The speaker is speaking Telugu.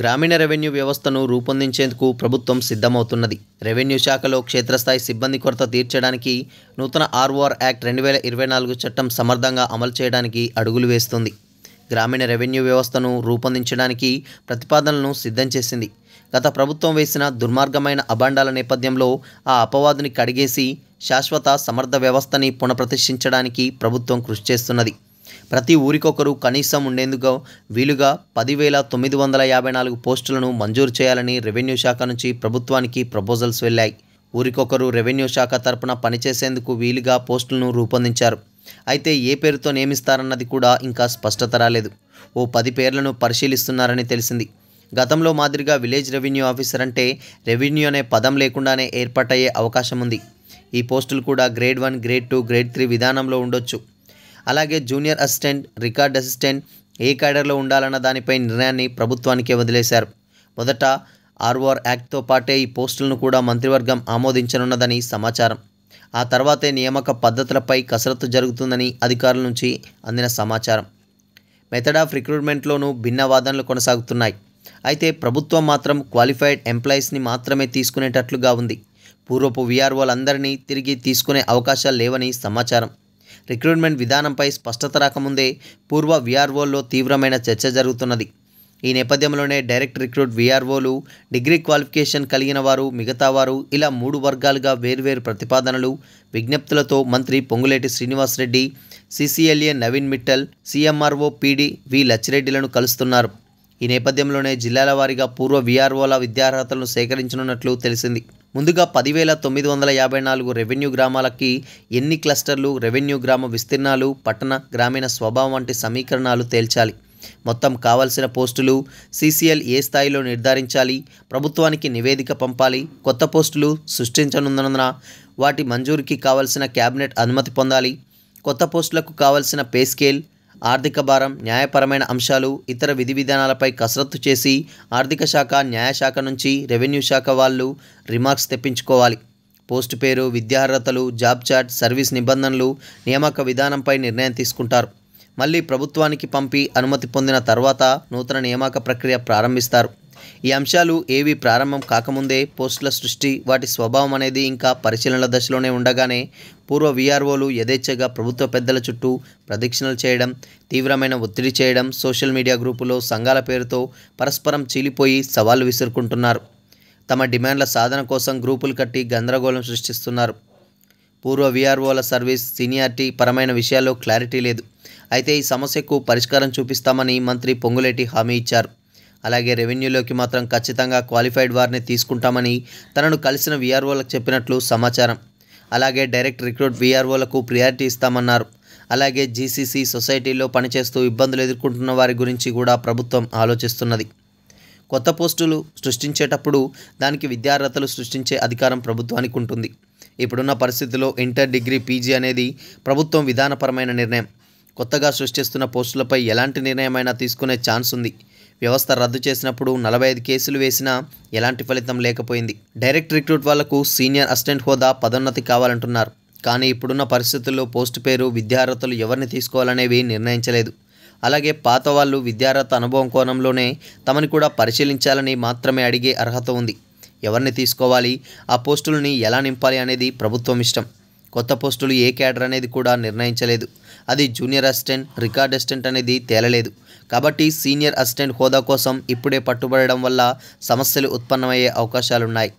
గ్రామీణ రెవెన్యూ వ్యవస్థను రూపొందించేందుకు ప్రభుత్వం సిద్ధమవుతున్నది రెవెన్యూ శాఖలో క్షేత్రస్థాయి సిబ్బంది కొరత తీర్చడానికి నూతన ఆర్ఓఆర్ యాక్ట్ రెండు వేల ఇరవై నాలుగు చట్టం సమర్థంగా అమలు చేయడానికి అడుగులు వేస్తుంది గ్రామీణ రెవెన్యూ వ్యవస్థను రూపొందించడానికి ప్రతిపాదనలను సిద్ధం చేసింది గత ప్రభుత్వం వేసిన దుర్మార్గమైన అభాండాల నేపథ్యంలో ఆ అపవాదుని కడిగేసి శాశ్వత సమర్థ వ్యవస్థని పునఃప్రతిష్ఠించడానికి ప్రభుత్వం కృషి చేస్తున్నది ప్రతి ఊరికొకరు కనీసం ఉండేందుకు వీలుగా పదివేల తొమ్మిది వందల యాభై నాలుగు పోస్టులను మంజూరు చేయాలని రెవెన్యూ శాఖ నుంచి ప్రభుత్వానికి ప్రపోజల్స్ వెళ్ళాయి ఊరికొకరు రెవెన్యూ శాఖ తరపున పనిచేసేందుకు వీలుగా పోస్టులను రూపొందించారు అయితే ఏ పేరుతో నియమిస్తారన్నది కూడా ఇంకా స్పష్టత రాలేదు ఓ పది పేర్లను పరిశీలిస్తున్నారని తెలిసింది గతంలో మాదిరిగా విలేజ్ రెవెన్యూ ఆఫీసర్ అంటే రెవెన్యూ అనే పదం లేకుండానే ఏర్పాటయ్యే అవకాశం ఉంది ఈ పోస్టులు కూడా grade one grade two grade three విధానంలో ఉండొచ్చు అలాగే జూనియర్ అసిస్టెంట్ రికార్డ్ అసిస్టెంట్ ఏ క్యాడర్లో ఉండాలన్న దానిపై నిర్ణయాన్ని ప్రభుత్వానికే వదిలేశారు మొదట ఆర్ఓఆర్ యాక్ట్తో పాటే ఈ పోస్టులను కూడా మంత్రివర్గం ఆమోదించనున్నదని సమాచారం ఆ తర్వాతే నియామక పద్ధతులపై కసరత్తు జరుగుతుందని అధికారుల నుంచి అందిన సమాచారం మెథడ్ ఆఫ్ రిక్రూట్మెంట్లోనూ భిన్న వాదనలు కొనసాగుతున్నాయి అయితే ప్రభుత్వం మాత్రం క్వాలిఫైడ్ ఎంప్లాయీస్ని మాత్రమే తీసుకునేటట్లుగా ఉంది పూర్వపు విఆర్ఓలందరినీ తిరిగి తీసుకునే అవకాశాలు లేవని సమాచారం రిక్రూట్మెంట్ విధానంపై స్పష్టత రాకముందే పూర్వ విఆర్ఓల్లో తీవ్రమైన చర్చ జరుగుతున్నది ఈ నేపథ్యంలోనే డైరెక్ట్ రిక్రూట్ విఆర్ఓలు డిగ్రీ క్వాలిఫికేషన్ కలిగిన వారు మిగతావారు ఇలా మూడు వర్గాలుగా వేర్వేరు ప్రతిపాదనలు విజ్ఞప్తులతో మంత్రి Ponguleti Srinivasa Reddy CCLA Naveen Mittal CMRO PD V లచ్చిరెడ్డిలను కలుస్తున్నారు ఈ నేపథ్యంలోనే జిల్లాల వారీగా పూర్వ విఆర్ఓల విద్యార్హతలను సేకరించనున్నట్లు తెలిసింది ముందుగా పదివేల తొమ్మిది వందల యాభై నాలుగు రెవెన్యూ గ్రామాలకి ఎన్ని క్లస్టర్లు రెవెన్యూ గ్రామ విస్తీర్ణాలు పట్టణ గ్రామీణ స్వభావం వంటి సమీకరణాలు తేల్చాలి మొత్తం కావలసిన పోస్టులు సీసీఎల్ ఏ స్థాయిలో నిర్ధారించాలి ప్రభుత్వానికి నివేదిక పంపాలి కొత్త పోస్టులు సృష్టించనున్నందున వాటి మంజూరుకి కావలసిన క్యాబినెట్ అనుమతి పొందాలి కొత్త పోస్టులకు కావలసిన పే స్కేల్ ఆర్థిక భారం న్యాయపరమైన అంశాలు ఇతర విధి విధానాలపై కసరత్తు చేసి ఆర్థిక శాఖ న్యాయశాఖ నుంచి రెవెన్యూ శాఖ వాళ్ళు రిమార్క్స్ తెప్పించుకోవాలి పోస్టు పేరు విద్యార్హతలు జాబ్ చాట్ సర్వీస్ నిబంధనలు నియామక విధానంపై నిర్ణయం తీసుకుంటారు మళ్ళీ ప్రభుత్వానికి పంపి అనుమతి పొందిన తర్వాత నూతన నియామక ప్రక్రియ ప్రారంభిస్తారు ఈ అంశాలు ఏవి ప్రారంభం కాకముందే పోస్టుల సృష్టి వాటి స్వభావం అనేది ఇంకా పరిశీలనల దశలోనే ఉండగానే పూర్వ వీఆర్ఓలు యథేచ్ఛగా ప్రభుత్వ పెద్దల చుట్టూ ప్రదక్షిణలు చేయడం తీవ్రమైన ఒత్తిడి చేయడం సోషల్ మీడియా గ్రూపులో సంఘాల పేరుతో పరస్పరం చీలిపోయి సవాళ్లు విసురుకుంటున్నారు తమ డిమాండ్ల సాధన కోసం గ్రూపులు కట్టి గందరగోళం సృష్టిస్తున్నారు పూర్వ విఆర్ఓల సర్వీస్ సీనియారిటీ పరమైన విషయాల్లో క్లారిటీ లేదు అయితే ఈ సమస్యకు పరిష్కారం చూపిస్తామని మంత్రి పొంగులేటి హామీ ఇచ్చారు అలాగే రెవెన్యూలోకి మాత్రం ఖచ్చితంగా క్వాలిఫైడ్ వారిని తీసుకుంటామని తనను కలిసిన వీఆర్ఓలకు చెప్పినట్లు సమాచారం అలాగే డైరెక్ట్ రిక్రూట్ వీఆర్ఓలకు ప్రియారిటీ ఇస్తామన్నారు అలాగే జీసీసీ సొసైటీలో పనిచేస్తూ ఇబ్బందులు ఎదుర్కొంటున్న వారి గురించి కూడా ప్రభుత్వం ఆలోచిస్తున్నది కొత్త పోస్టులు సృష్టించేటప్పుడు దానికి విద్యార్హతలు సృష్టించే అధికారం ప్రభుత్వానికి ఉంటుంది ఇప్పుడున్న పరిస్థితుల్లో ఇంటర్ డిగ్రీ పీజీ అనేది ప్రభుత్వం విధానపరమైన నిర్ణయం కొత్తగా సృష్టిస్తున్న పోస్టులపై ఎలాంటి నిర్ణయమైనా తీసుకునే ఛాన్స్ ఉంది వ్యవస్థ రద్దు చేసినప్పుడు నలభై ఐదు కేసులు వేసినా ఎలాంటి ఫలితం లేకపోయింది డైరెక్ట్ రిక్రూట్ వాళ్లకు సీనియర్ అసిస్టెంట్ హోదా పదోన్నతి కావాలంటున్నారు కానీ ఇప్పుడున్న పరిస్థితుల్లో పోస్టు పేరు విద్యార్హతలు ఎవరిని తీసుకోవాలనేవి నిర్ణయించలేదు అలాగే పాత వాళ్ళు విద్యార్హత అనుభవం కోణంలోనే తమని కూడా పరిశీలించాలని మాత్రమే అడిగే అర్హత ఉంది ఎవరిని తీసుకోవాలి ఆ పోస్టులని ఎలా నింపాలి అనేది ప్రభుత్వం ఇష్టం కొత్త పోస్టులు ఏ క్యాడర్ అనేది కూడా నిర్ణయించలేదు అది జూనియర్ అసిస్టెంట్ రికార్డ్ అసిస్టెంట్ అనేది తేలలేదు కాబట్టి సీనియర్ అసిస్టెంట్ హోదా కోసం ఇప్పుడే పట్టుబడడం వల్ల సమస్యలు ఉత్పన్నమయ్యే అవకాశాలున్నాయి